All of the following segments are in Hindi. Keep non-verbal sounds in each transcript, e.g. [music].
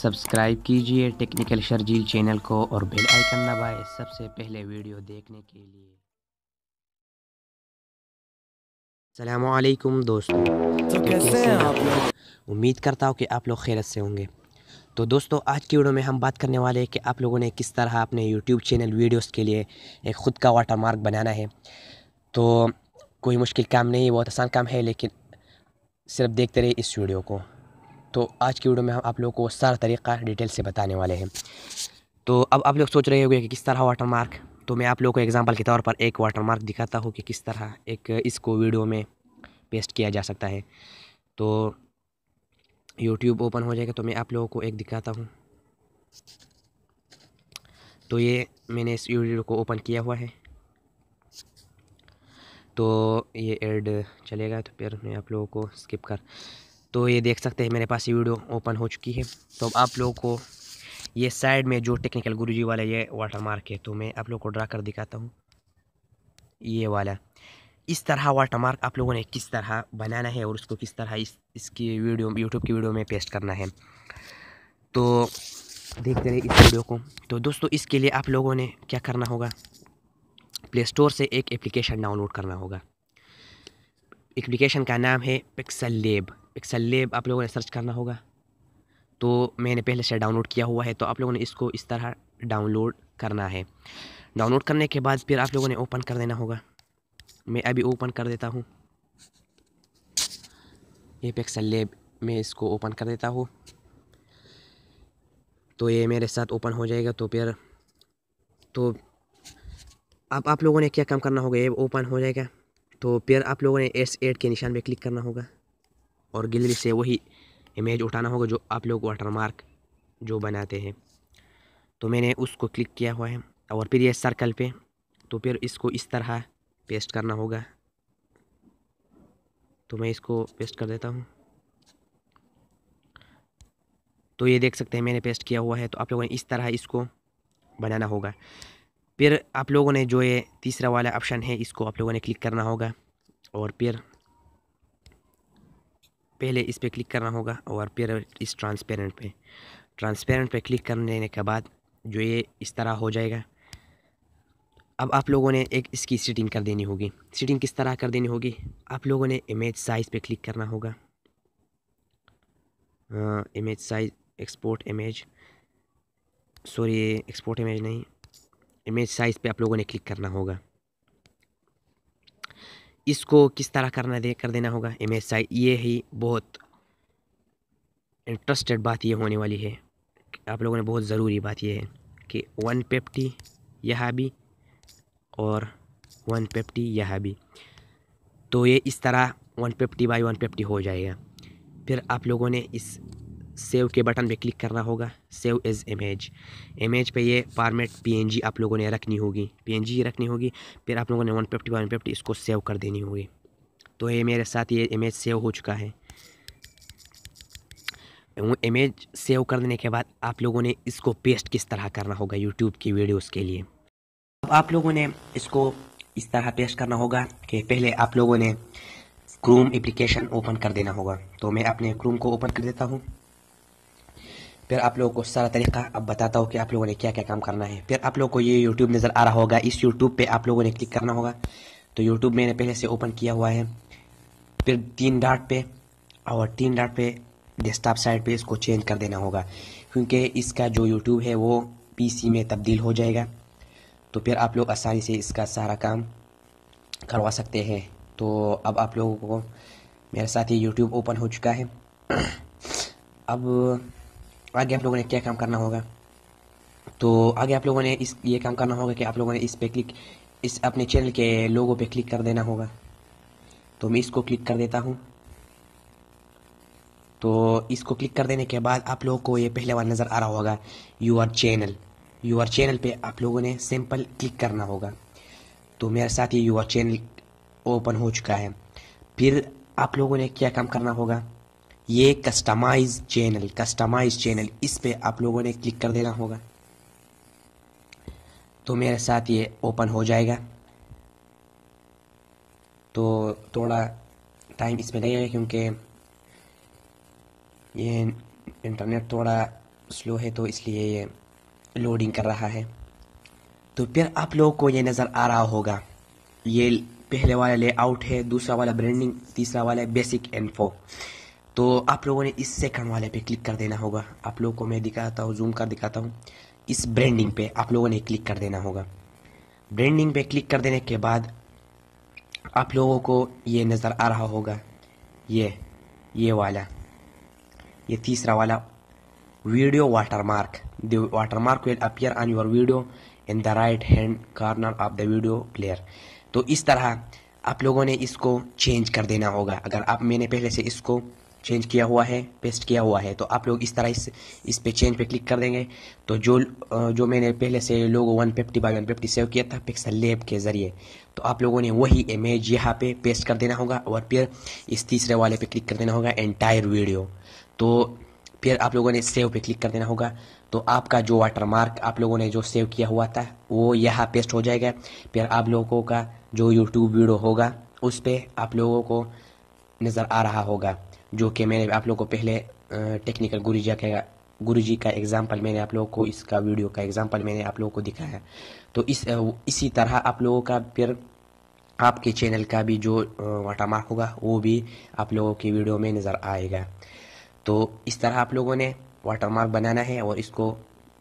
सब्सक्राइब कीजिए टेक्निकल शर्जील चैनल को और बेल आइकन दबाएं सबसे पहले वीडियो देखने के लिए सलामकुम दोस्तों तो, तो कैसे हैं आप लोग उम्मीद करता हूँ कि आप लोग खैरत से होंगे तो दोस्तों आज की वीडियो में हम बात करने वाले हैं कि आप लोगों ने किस तरह अपने यूट्यूब चैनल वीडियोस के लिए एक ख़ुद का वाटर मार्क बनाना है तो कोई मुश्किल काम नहीं बहुत आसान काम है लेकिन सिर्फ देखते रहिए इस वीडियो को तो आज की वीडियो में हम आप लोगों को सारा तरीका डिटेल से बताने वाले हैं तो अब आप लोग सोच रहे होंगे कि किस तरह वाटर मार्क तो मैं आप लोगों को एग्ज़ाम्पल के तौर पर एक वाटर मार्क दिखाता हूँ कि किस तरह एक इसको वीडियो में पेस्ट किया जा सकता है तो यूट्यूब ओपन हो जाएगा तो मैं आप लोगों को एक दिखाता हूँ तो ये मैंने इस वीडियो को ओपन किया हुआ है तो ये एड चलेगा तो फिर मैं आप लोगों को स्किप कर तो ये देख सकते हैं मेरे पास ये वीडियो ओपन हो चुकी है तो अब आप लोगों को ये साइड में जो टेक्निकल गुरुजी वाला ये वाटर मार्क है तो मैं आप लोग को ड्रा कर दिखाता हूँ ये वाला इस तरह वाटर मार्क आप लोगों ने किस तरह बनाना है और उसको किस तरह इस इसकी वीडियो यूट्यूब की वीडियो में पेस्ट करना है तो देखते रहे इस वीडियो को तो दोस्तों इसके लिए आप लोगों ने क्या करना होगा प्ले स्टोर से एक एप्लीकेशन डाउनलोड करना होगा एप्लीकेशन का नाम है पिक्सल लेब पिक्सल लेब आप लोगों ने सर्च करना होगा तो मैंने पहले से डाउनलोड किया हुआ है तो आप लोगों ने इसको इस तरह डाउनलोड करना है डाउनलोड करने के बाद फिर आप लोगों ने ओपन कर देना होगा मैं अभी ओपन कर देता हूँ ये पिक्सल लेब मैं इसको ओपन कर देता हूँ तो ये मेरे साथ ओपन हो जाएगा तो फिर तो अब आप लोगों ने क्या काम करना होगा ये ओपन हो जाएगा तो फिर आप लोगों ने एस एड के निशान पे क्लिक करना होगा और गिलरी से वही इमेज उठाना होगा जो आप लोग वाटरमार्क जो बनाते हैं तो मैंने उसको क्लिक किया हुआ है और फिर ये सर्कल पे तो फिर इसको इस तरह पेस्ट करना होगा तो मैं इसको पेस्ट कर देता हूँ तो ये देख सकते हैं मैंने पेस्ट किया हुआ है तो आप लोगों ने इस तरह इसको बनाना होगा फिर आप लोगों ने जो ये तीसरा वाला ऑप्शन है इसको आप लोगों ने क्लिक करना होगा और फिर पहले इस पर क्लिक करना होगा और फिर इस ट्रांसपेरेंट पे ट्रांसपेरेंट पे क्लिक कर लेने के बाद जो ये इस तरह हो जाएगा अब आप लोगों ने एक इसकी सीटिंग कर देनी होगी सीटिंग किस तरह कर देनी होगी आप लोगों ने इमेज साइज़ पे क्लिक करना होगा image size export image sorry export image नहीं इमेज साइज़ पे आप लोगों ने क्लिक करना होगा इसको किस तरह करना दे कर देना होगा एम एस आई ये ही बहुत इंटरेस्टेड बात ये होने वाली है आप लोगों ने बहुत ज़रूरी बात ये है कि वन पेप्टी यहाँ भी और वन पेप्टी यहाँ भी तो ये इस तरह one fifty by one fifty हो जाएगा फिर आप लोगों ने इस सेव के बटन पे क्लिक करना होगा सेव एज इमेज इमेज पे ये फार्मेट पीएनजी आप लोगों ने रखनी होगी पीएनजी रखनी होगी फिर आप लोगों ने वन फिफ्टी वन फिफ्टी इसको सेव कर देनी होगी तो ये मेरे साथ ये इमेज सेव हो चुका है वो इमेज सेव कर देने के बाद आप लोगों ने इसको पेस्ट किस तरह करना होगा यूट्यूब की वीडियोज़ के लिए अब आप लोगों ने इसको इस तरह पेस्ट करना होगा कि पहले आप लोगों ने क्रोम एप्लीकेशन ओपन कर देना होगा तो मैं अपने क्रोम को ओपन कर देता हूँ फिर आप लोगों को सारा तरीका अब बताता हूँ कि आप लोगों ने क्या क्या काम करना है फिर आप लोगों को ये यूट्यूब नज़र आ रहा होगा इस यूट्यूब पे आप लोगों ने क्लिक करना होगा तो यूट्यूब मैंने पहले से ओपन किया हुआ है फिर तीन डाट पे और तीन डाट पे डेस्कटॉप साइड पे इसको चेंज कर देना होगा क्योंकि इसका जो यूट्यूब है वो पी में तब्दील हो जाएगा तो फिर आप लोग आसानी से इसका सारा काम करवा सकते हैं तो अब आप लोगों को मेरे साथ ही यूट्यूब ओपन हो चुका है [clears throat] अब आगे आप लोगों ने क्या काम करना होगा तो आगे आप लोगों ने इस ये काम करना होगा कि आप लोगों ने इस पे क्लिक इस अपने चैनल के लोगों पे क्लिक कर देना होगा तो मैं इसको क्लिक कर देता हूँ तो इसको क्लिक कर देने के बाद आप लोगों को ये पहले बार नज़र आ रहा होगा यूर चैनल यूर चैनल पे आप लोगों ने सिंपल क्लिक करना होगा तो मेरे साथ ये यूर चैनल ओपन हो चुका है फिर आप लोगों ने क्या काम करना होगा ये कस्टमाइज चैनल कस्टमाइज चैनल इस पर आप लोगों ने क्लिक कर देना होगा तो मेरे साथ ये ओपन हो जाएगा तो थोड़ा टाइम इसमें लगेगा क्योंकि ये इंटरनेट थोड़ा स्लो है तो इसलिए ये लोडिंग कर रहा है तो फिर आप लोगों को ये नज़र आ रहा होगा ये पहले वाला लेआउट है दूसरा वाला ब्रांडिंग तीसरा वाला बेसिक एंड फोर तो आप लोगों ने इस सेकंड वाले पे क्लिक कर देना होगा आप लोगों को मैं दिखाता हूँ जूम कर दिखाता हूँ इस ब्रांडिंग पे आप लोगों ने क्लिक कर देना होगा ब्रांडिंग पे क्लिक कर देने के बाद आप लोगों को ये नज़र आ रहा होगा ये ये वाला ये तीसरा वाला video watermark watermark will appear on your video in the right hand corner of the video player तो इस तरह आप लोगों ने इसको चेंज कर देना होगा अगर आप मैंने पहले से इसको चेंज किया हुआ है पेस्ट किया हुआ है तो आप लोग इस तरह इस इस पे चेंज पे क्लिक कर देंगे तो जो जो मैंने पहले से logo one fifty by one fifty save किया था पिक्सल लेब के ज़रिए तो आप लोगों ने वही इमेज यहाँ पे पेस्ट कर देना होगा और फिर इस तीसरे वाले पे क्लिक कर देना होगा एंटायर वीडियो तो फिर आप लोगों ने सेव पे क्लिक कर देना होगा तो आपका जो वाटरमार्क आप लोगों ने जो सेव किया हुआ था वो यहाँ पेस्ट हो जाएगा फिर आप लोगों का जो यूट्यूब वीडियो होगा उस पर आप लोगों को नज़र आ रहा होगा जो कि मैंने आप लोग को पहले टेक्निकल जी का गुरु जी का एग्ज़ाम्पल मैंने आप लोगों को इसका वीडियो का एग्ज़ाम्पल मैंने आप लोगों को दिखाया है तो इस इसी तरह आप लोगों का फिर आपके चैनल का भी जो वाटामार्क होगा वो भी आप लोगों की वीडियो में नज़र आएगा तो इस तरह आप लोगों ने वाटरमार्क बनाना है और इसको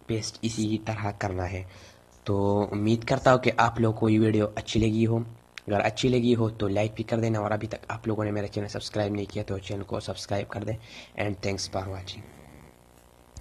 पेस्ट इसी तरह करना है तो उम्मीद करता हूँ कि आप लोगों को ये वीडियो अच्छी लगी हो अगर अच्छी लगी हो तो लाइक भी कर देना और अभी तक आप लोगों ने मेरा चैनल सब्सक्राइब नहीं किया तो चैनल को सब्सक्राइब कर दें एंड थैंक्स फॉर वॉचिंग